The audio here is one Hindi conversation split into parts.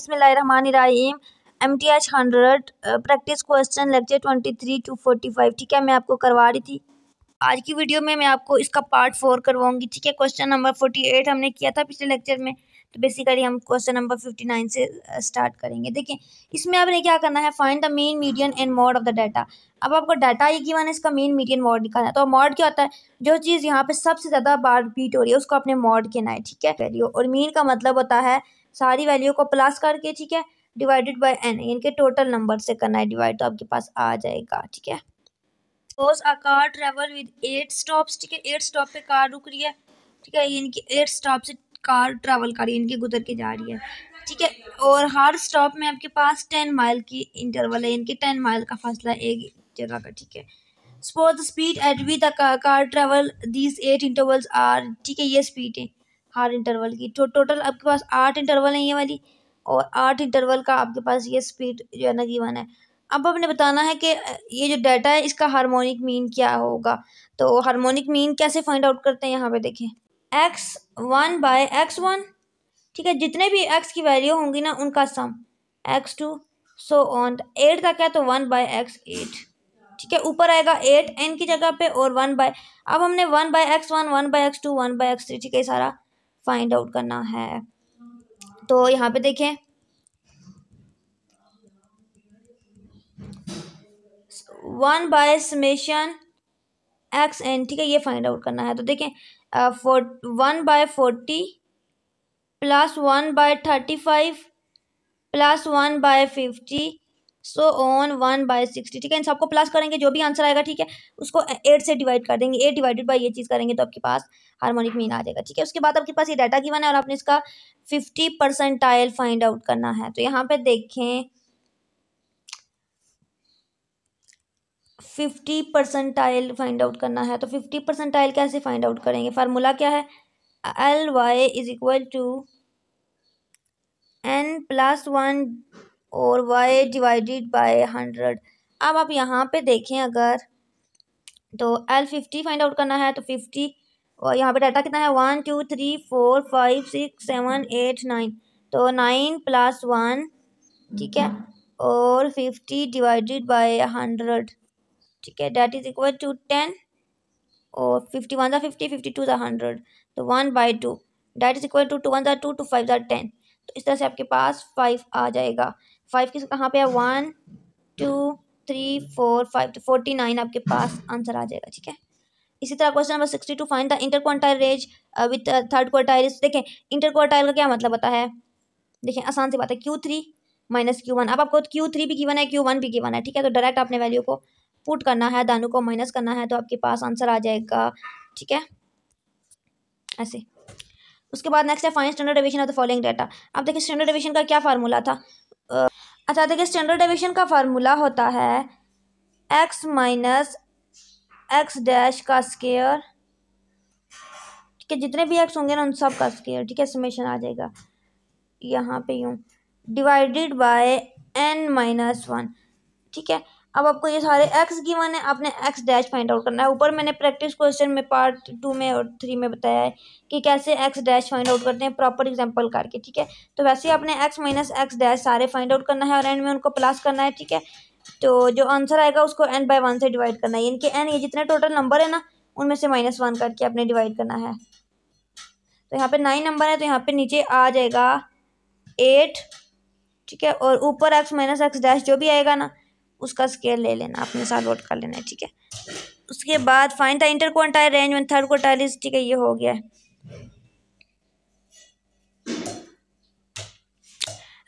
बसमीम M T H hundred practice question lecture twenty three to forty five ठीक है मैं आपको करवा रही थी आज की वीडियो में मैं आपको इसका पार्ट फोर करवाऊंगी ठीक है क्वेश्चन नंबर फोर्टी एट हमने किया था पिछले लेक्चर में तो बेसिकली हम क्वेश्चन नंबर फिफ्टी नाइन से स्टार्ट करेंगे देखिए इसमें आपने क्या करना है find the mean median and mode of the data अब आपको डाटा ये की है इसका मेन मीडियन मॉड निकालना है तो मॉड क्या होता है जो चीज़ यहाँ पे सबसे ज़्यादा बार रिपीट हो रही है उसको अपने मॉड के ना है ठीक है और मीन का मतलब होता है सारी वैल्यू को प्लस करके ठीक है डिवाइडेड बाय एन इनके टोटल नंबर से करना है डिवाइड तो आपके पास आ जाएगा ठीक है suppose a car travel with eight stops ठीक है एट स्टॉप पे कार रुक रही है ठीक है इनकी एट स्टॉप से कार ट्रैवल कर रही है इनकी गुजर के जा रही है ठीक है और हर स्टॉप में आपके पास टेन माइल की इंटरवल है इनके टेन माइल का फासला एक जगह का ठीक है suppose speed at we car travel these eight intervals are ठीक है ये स्पीड है हर इंटरवल की तो टोटल आपके पास आठ इंटरवल है ये वाली और आठ इंटरवल का आपके पास ये स्पीड जो है ना गिवन है अब आपने बताना है कि ये जो डाटा है इसका हार्मोनिक मीन क्या होगा तो हार्मोनिक मीन कैसे फाइंड आउट करते हैं यहाँ पे देखें X one by X one ठीक है जितने भी एक्स की वैल्यू होंगी ना उनका sum X two so on eight तक है तो वन बाय एक्स एट ठीक है ऊपर आएगा एट एन की जगह पे और वन बाय अब हमने one by X one one by X two one by X three ठीक है सारा फाइंड आउट करना है तो यहाँ पे देखें one by summation X N ठीक है ये फाइंड आउट करना है तो देखें one by forty plus one by thirty five plus one by fifty so on one by sixty ठीक है इन सबको प्लस करेंगे जो भी आंसर आएगा ठीक है उसको एट से डिवाइड कर देंगे एट डिवाइडेड बाई ये चीज़ करेंगे तो आपके पास हार्मोनिक मीन आ जाएगा ठीक है उसके बाद आपके पास ये डाटा गिवन है और आपने इसका फिफ्टी परसेंटाइल फाइंड आउट करना है तो यहाँ पर देखें फिफ्टी परसेंटाइल फाइंड आउट करना है तो फिफ्टी परसेंटाइल कैसे फाइंड आउट करेंगे फार्मूला क्या है L Y is equal to N plus one और वाई डिवाइडेड बाय हंड्रेड अब आप यहाँ पे देखें अगर तो एल फिफ्टी फाइंड आउट करना है तो फिफ्टी और यहाँ पे डाटा कितना है one two three four five six seven eight nine तो नाइन प्लस वन ठीक है और फिफ्टी डिवाइडेड बाय हंड्रेड ठीक है that is equal to ten और फिफ्टी वन ज़ा फिफ्टी फिफ्टी टू ज़ा हंड्रेड तो one by two that is equal to two one ज़ा टू टू फाइव ज़ा टेन तो इस तरह से आपके पास फाइव आ जाएगा फाइव किस कहाँ पे है one two three four five तो फोर्टी नाइन आपके पास आंसर आ जाएगा ठीक है इसी तरह question number sixty two find the interquartile range with third quartile देखें इंटर क्वार्टाइल का क्या मतलब होता है देखें आसान सी बात है Q three minus Q one अब आपको क्यू थ्री भी गिवन है क्यू वन भी गिवन है ठीक है तो डायरेक्ट आपने वैल्यू को पुट करना है दानू को माइनस करना है तो आपके पास आंसर आ जाएगा ठीक है ऐसे उसके बाद नेक्स्ट है find standard deviation of the following data अब देखिए स्टैंडर्ड डिवीजन का क्या फार्मूला था अच्छा देखिए स्टैंडर्ड डेविएशन का फार्मूला होता है एक्स माइनस एक्स डैश का स्केयर ठीक है जितने भी एक्स होंगे ना उन सब का स्केयर ठीक है समेशन आ जाएगा यहाँ पे यूँ divided by N minus one ठीक है अब आपको ये सारे एक्स गिवन है आपने एक्स डैश फाइंड आउट करना है ऊपर मैंने प्रैक्टिस क्वेश्चन में पार्ट टू में और थ्री में बताया है कि कैसे एक्स डैश फाइंड आउट करते हैं प्रॉपर एग्जांपल करके ठीक है तो वैसे ही आपने एक्स माइनस एक्स डैश सारे फाइंड आउट करना है और एंड में उनको प्लस करना है ठीक है तो जो आंसर आएगा उसको एन बाई वन से डिवाइड करना है इनके कि एन ये जितने टोटल नंबर है ना उनमें से माइनस वन करके आपने डिवाइड करना है तो यहाँ पर नाइन नंबर है तो यहाँ पर नीचे आ जाएगा एट ठीक है और ऊपर एक्स माइनस एक्स डैश जो भी आएगा ना उसका स्केयर ले लेना अपने साथ वोट कर लेना है ठीक है उसके बाद फाइन था इंटर क्वांटाइल रेंज में थर्ड क्वांटाइल ठीक है ये हो गया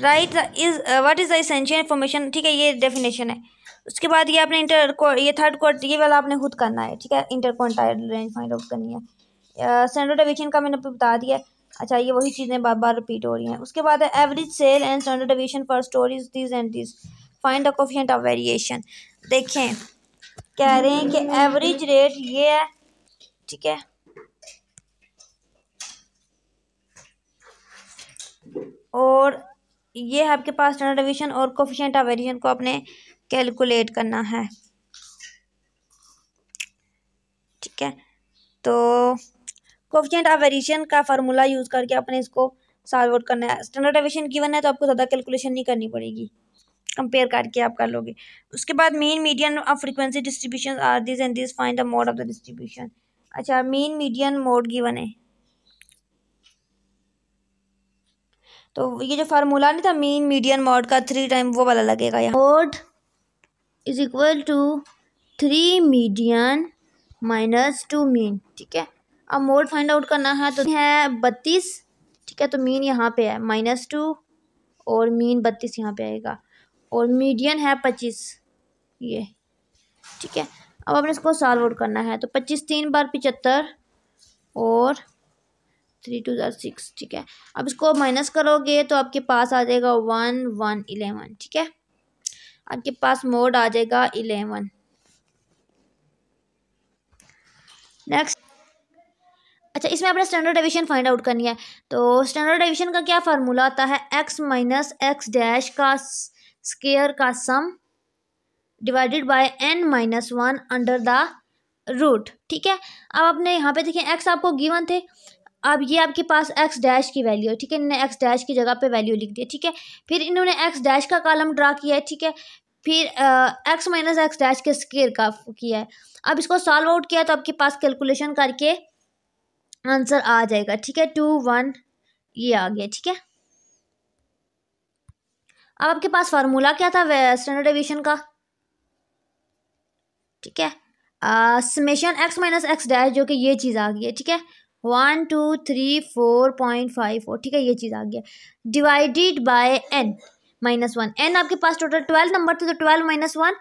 right is what is the information ठीक है ये डेफिनेशन है उसके बाद ये आपने इंटर ये थर्ड क्वार्ट ये वाला आपने खुद करना है ठीक है inter quantile range find out करनी है स्टैंडर्ड uh, डिवीजन का मैंने आपको बता दिया अच्छा ये वही चीज़ें बार बार रिपीट हो रही हैं उसके बाद है average sale and standard division for stories these and these find the coefficient of variation देखें कह रहे हैं कि एवरेज रेट ये है ठीक है और ये है आपके पास स्टैंडर्ड डिवीजन और कोफिशेंट ऑफ वेरिएशन को आपने कैलकुलेट करना है ठीक है तो कोफिशेंट ऑफ वेरिएशन का फार्मूला यूज़ करके आपने इसको सॉल्व आउट करना है स्टैंडर्ड डिवीजन गिवन है तो आपको ज़्यादा कैलकुलेशन नहीं करनी पड़ेगी कंपेयर करके आप कर लोगे उसके बाद mean median of frequency distribution are this and this find the mode of the distribution अच्छा मेन मीडियन मोड गिवन है तो ये जो फार्मूला नहीं था मेन मीडियन मोड का थ्री टाइम वो वाला लगेगा यहाँ mode is equal to three median minus two mean ठीक है अब मोड फाइंड आउट करना है तो है बत्तीस ठीक है तो मीन यहाँ पे है माइनस टू और मीन बत्तीस यहाँ पे आएगा और मीडियन है पच्चीस ये ठीक है अब आपने इसको सॉल्व आउट करना है तो पच्चीस तीन बार पिचहत्तर और थ्री टू ज़ार सिक्स ठीक है अब इसको माइनस करोगे तो आपके पास आ जाएगा वन वन इलेवन ठीक है आपके पास मोड आ जाएगा इलेवन नेक्स्ट अच्छा इसमें आपने स्टैंडर्ड डिवीजन फाइंड आउट करनी है तो स्टैंडर्ड डिवीजन का क्या फार्मूला आता है एक्स माइनस एक्स डैश का स्केयर का sum divided by N minus one under the root ठीक है अब आपने यहाँ पे देखें एक्स आपको गिवन थे अब ये आपके पास एक्स डैश की वैल्यू है ठीक है इन्होंने एक्स डैश की जगह पे वैल्यू लिख दी ठीक है फिर इन्होंने एक्स डैश का कॉलम ड्रा किया है ठीक है फिर एक्स माइनस एक्स डैश के स्केयर का किया है अब इसको सॉल्व आउट किया तो आपके पास कैलकुलेशन करके आंसर आ जाएगा ठीक है टू वन ये आ गया ठीक है अब आपके पास फार्मूला क्या था स्टैंडर्ड एविएशन का ठीक है summation X minus X dash जो कि ये चीज़ आ गई है ठीक है one two three four point five four ठीक है ये चीज़ आ गई है divided by N minus one N आपके पास टोटल ट्वेल्व नंबर थे तो ट्वेल्व माइनस वन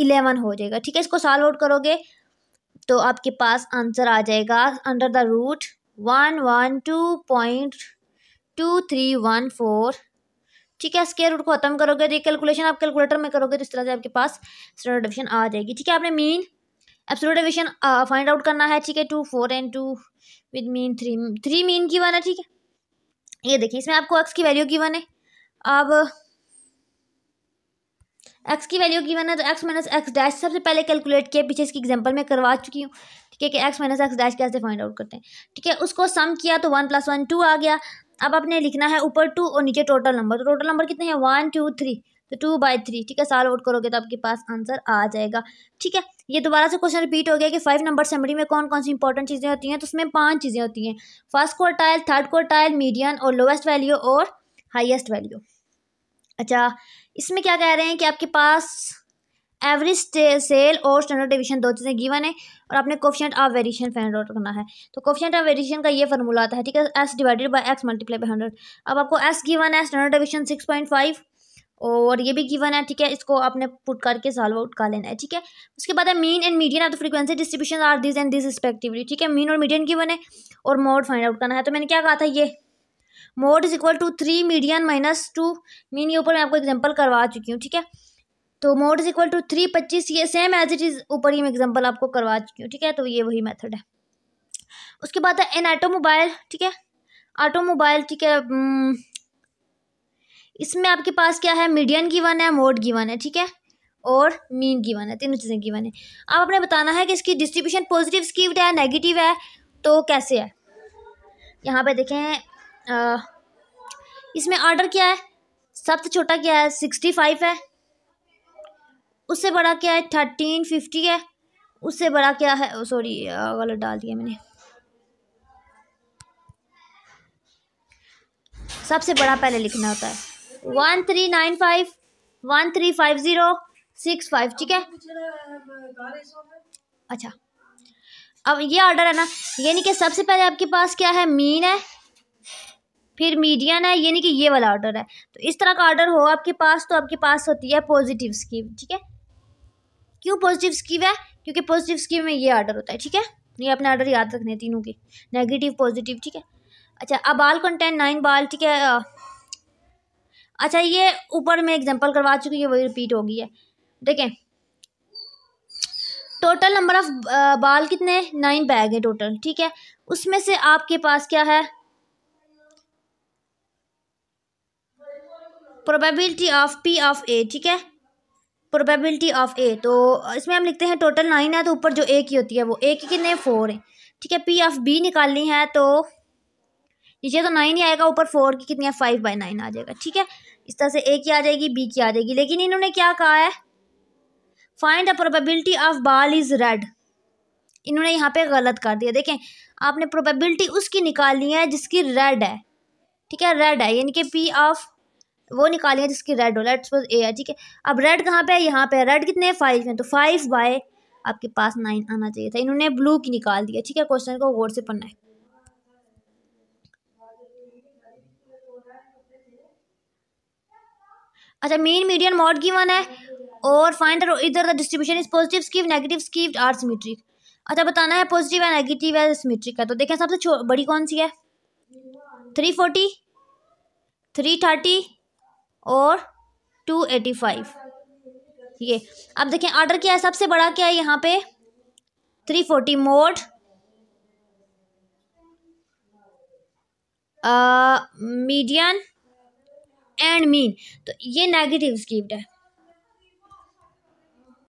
इलेवन हो जाएगा ठीक है इसको सॉल्व आउट करोगे तो आपके पास आंसर आ जाएगा under the root one one two point two three one four ठीक है स्केयर रूट को खत्म करोगे तो ये कैलकुलेशन आप कैलकुलेटर में करोगे तो इस तरह से आपके पास स्टैंडर्ड डिवीजन आ जाएगी ठीक है आपने mean absolute division find out करना है ठीक है two four and two with mean three three mean की वन है ठीक है ये देखिए इसमें आपको एक्स की वैल्यू की वन है अब एक्स की वैल्यू की है तो एक्स माइनस एक्स डैश सबसे पहले कैलकुलेट किया पीछे इसकी एग्जांपल मैं करवा चुकी हूँ ठीक है कि एक्स माइनस एक्स डैश कैसे फाइंड आउट करते हैं ठीक है उसको सम किया तो वन प्लस वन टू आ गया अब आपने लिखना है ऊपर टू और नीचे टोटल नंबर तो टोटल नंबर कितने हैं वन टू थ्री तो टू बाई थ्री ठीक है साल आउट करोगे तो आपके पास आंसर आ जाएगा ठीक है ये दोबारा से क्वेश्चन रिपीट हो गया कि फाइव नंबर समरी में कौन कौन सी इंपॉर्टेंट चीज़ें होती हैं तो उसमें पाँच चीज़ें होती हैं first quartile third quartile median और लोवेस्ट वैल्यू और हाइएस्ट वैल्यू अच्छा इसमें क्या कह रहे हैं कि आपके पास एवरेज सेल और स्टैंडर्ड डिवीजन दो चीज़ें गिवन है और आपने coefficient of variation find out करना है तो कोफिशेंट ऑफ वेरिएशन का ये फॉर्मूला आता है ठीक है S divided by X multiply by hundred अब आपको एस गिवन है standard division six point five और ये भी गिवन है ठीक है इसको आपने पुट करके सॉल्व आउट कर लेना है ठीक है उसके बाद है mean and median of the frequency distribution are this and this respectively ठीक है मीन और मीडियन गिवन है और मोड फाइंड आउट करना है तो मैंने क्या कहा था ये mode is equal to three median minus two mean ये ऊपर मैं आपको एग्जाम्पल करवा चुकी हूँ ठीक है तो mode is equal to three पच्चीस ये सेम एज इट इज़ ऊपर ही मैं एग्जाम्पल आपको करवा चुकी हूँ ठीक है तो ये वही मेथड है उसके बाद है एन ऑटोमोबाइल ठीक है ऑटोमोबाइल ठीक है हम्म, इसमें आपके पास क्या है मीडियन गिवन है मोड गिवन है ठीक है और मीन गिवन है तीनों चीज़ें गिवन है आप आपने बताना है कि इसकी डिस्ट्रीब्यूशन पॉजिटिव स्कीव्ड है नेगेटिव है तो कैसे है यहाँ पे देखें इसमें आर्डर क्या है सबसे छोटा क्या है सिक्सटी फाइव है उससे बड़ा क्या है थर्टीन फिफ्टी है उससे बड़ा क्या है सॉरी गलत डाल दिया मैंने सबसे बड़ा पहले लिखना होता है one three nine five one three five zero six five ठीक है अच्छा अब ये ऑर्डर है ना यानी कि सबसे पहले आपके पास क्या है मीन है फिर मीडियन है यानी कि ये वाला ऑर्डर है तो इस तरह का ऑर्डर हो आपके पास तो आपके पास होती है पॉजिटिव स्कीम ठीक है क्यों पॉजिटिव स्कीम है क्योंकि पॉजिटिव स्कीम में ये ऑर्डर होता है ठीक है ये अपने ऑर्डर याद रखने तीनों के नेगेटिव पॉजिटिव ठीक है अच्छा अब बाल कंटेंट नाइन बाल ठीक है अच्छा ये ऊपर मैं एग्जांपल करवा चुकी है वही रिपीट होगी है देखें टोटल नंबर ऑफ बाल कितने नाइन बैग है टोटल ठीक है उसमें से आपके पास क्या है probability of P of A ठीक है प्रोबेबिलिटी ऑफ ए तो इसमें हम लिखते हैं टोटल नाइन है तो ऊपर जो ए की होती है वो ए की कितने फोर है ठीक है पी ऑफ बी निकालनी है तो नीचे तो नाइन ही आएगा ऊपर फोर की कितनी है फाइव बाई नाइन आ जाएगा ठीक है इस तरह से ए की आ जाएगी बी की आ जाएगी लेकिन इन्होंने क्या कहा है find the probability of ball is red इन्होंने यहाँ पे गलत कर दिया देखें आपने प्रोबेबिलिटी उसकी निकालनी है जिसकी रेड है ठीक है रेड है यानी कि पी ऑफ वो निकाली है जिसकी रेड हो लेट्स ए है ठीक है अब रेड कहाँ पे है यहाँ पे रेड कितने फाइव हैं तो फाइव बाय आपके पास नाइन आना चाहिए था इन्होंने ब्लू की निकाल दिया ठीक है क्वेश्चन को गौर से पढ़ना है अच्छा मेन मीडियन मॉड गिवन है और फाइंड इधर the distribution is positive skew negative skew or symmetric अच्छा बताना है पॉजिटिव है नेगेटिव है सिमेट्रिक है तो देखें सबसे बड़ी कौन सी है थ्री फोर्टी थ्री थर्टी और टू एटी फाइव ये अब देखें ऑर्डर क्या है सबसे बड़ा क्या है यहाँ पे three forty mode median and mean तो ये नेगेटिव स्क्रिप्ट है